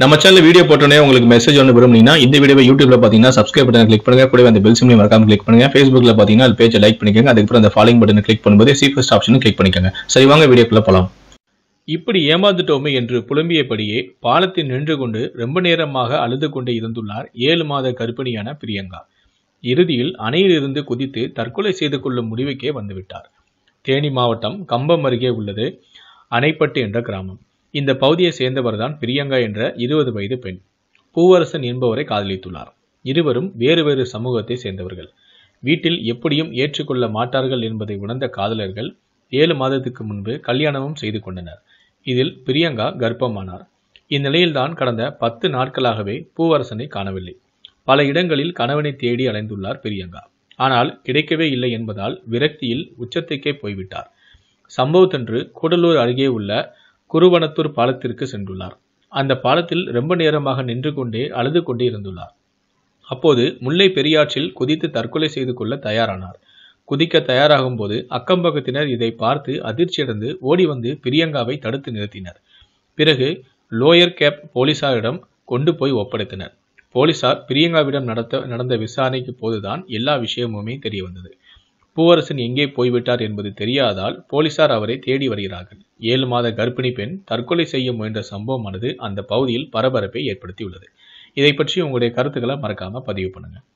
நம்ம channel video போட்டோன்னே உங்களுக்கு மெசேஜ் ஒன்று விரும்புனீங்கன்னா இந்த வீடியோ யூடியூப்ல பார்த்தீங்கன்னா சப்ஸ்கிரைப் பட்டன் கிளிக் பண்ணுங்க கூட அந்த பெல் சிம்லையும் மறக்காம கிளிக் பண்ணுங்க ஃபேஸ்புக்ல பார்த்தீங்கன்னா அது பேஜை லைக் பண்ணிக்கோங்க அதுக்கப்புறம் அந்த ஃபாலோயிங் பட்டன் கிளிக் பண்ணும்போது சீஃபஸ்ட் ஆப்ஷனும் கிளிக் பண்ணிக்கோங்க சரி வாங்க வீடியோக்குள்ள போகலாம் இப்படி ஏமாந்துட்டோமே என்று புலம்பியபடியே பாலத்தில் நின்று கொண்டு ரொம்ப நேரமாக அழுது கொண்டே இருந்துள்ளார் ஏழு மாத கர்ப்பிணியான பிரியங்கா இறுதியில் அணையிலிருந்து குதித்து தற்கொலை செய்து கொள்ளும் முடிவுக்கே வந்துவிட்டார் தேனி மாவட்டம் கம்பம் அருகே உள்ளது அணைப்பட்டு என்ற கிராமம் இந்த பகுதியை சேர்ந்தவர்தான் பிரியங்கா என்ற இருபது வயது பெண் பூவரசன் என்பவரை காதலித்துள்ளார் இருவரும் வேறு வேறு சமூகத்தை சேர்ந்தவர்கள் வீட்டில் எப்படியும் ஏற்றுக்கொள்ள மாட்டார்கள் என்பதை உணர்ந்த காதலர்கள் ஏழு மாதத்துக்கு முன்பு கல்யாணமும் செய்து கொண்டனர் இதில் பிரியங்கா கர்ப்பமானார் இந்நிலையில்தான் கடந்த பத்து நாட்களாகவே பூவரசனை காணவில்லை பல இடங்களில் கணவனை தேடி அலைந்துள்ளார் பிரியங்கா ஆனால் கிடைக்கவே இல்லை என்பதால் விரக்தியில் உச்சத்துக்கே போய்விட்டார் சம்பவத்தன்று கூடலூர் அருகே உள்ள குருவனத்தூர் பாலத்திற்கு சென்றுள்ளார் அந்த பாலத்தில் ரொம்ப நேரமாக நின்று கொண்டே அழுது கொண்டே இருந்துள்ளார் அப்போது முல்லை பெரியாற்றில் குதித்து தற்கொலை செய்து கொள்ள தயாரானார் குதிக்க தயாராகும் போது அக்கம்பக்கத்தினர் இதை பார்த்து அதிர்ச்சியடைந்து ஓடி வந்து பிரியங்காவை தடுத்து நிறுத்தினர் பிறகு லோயர் கேப் போலீசாரிடம் கொண்டு போய் ஒப்படைத்தனர் போலீசார் பிரியங்காவிடம் நடத்த நடந்த விசாரணைக்கு போதுதான் எல்லா விஷயமுமே தெரிய வந்தது பூவரசன் எங்கே போய்விட்டார் என்பது தெரியாதால் போலீசார் அவரை தேடி வருகிறார்கள் ஏழு மாத கர்ப்பிணி பெண் தற்கொலை செய்ய முயன்ற சம்பவமானது அந்த பகுதியில் பரபரப்பை ஏற்படுத்தியுள்ளது இதை பற்றி உங்களுடைய கருத்துக்களை மறக்காமல் பதிவு பண்ணுங்கள்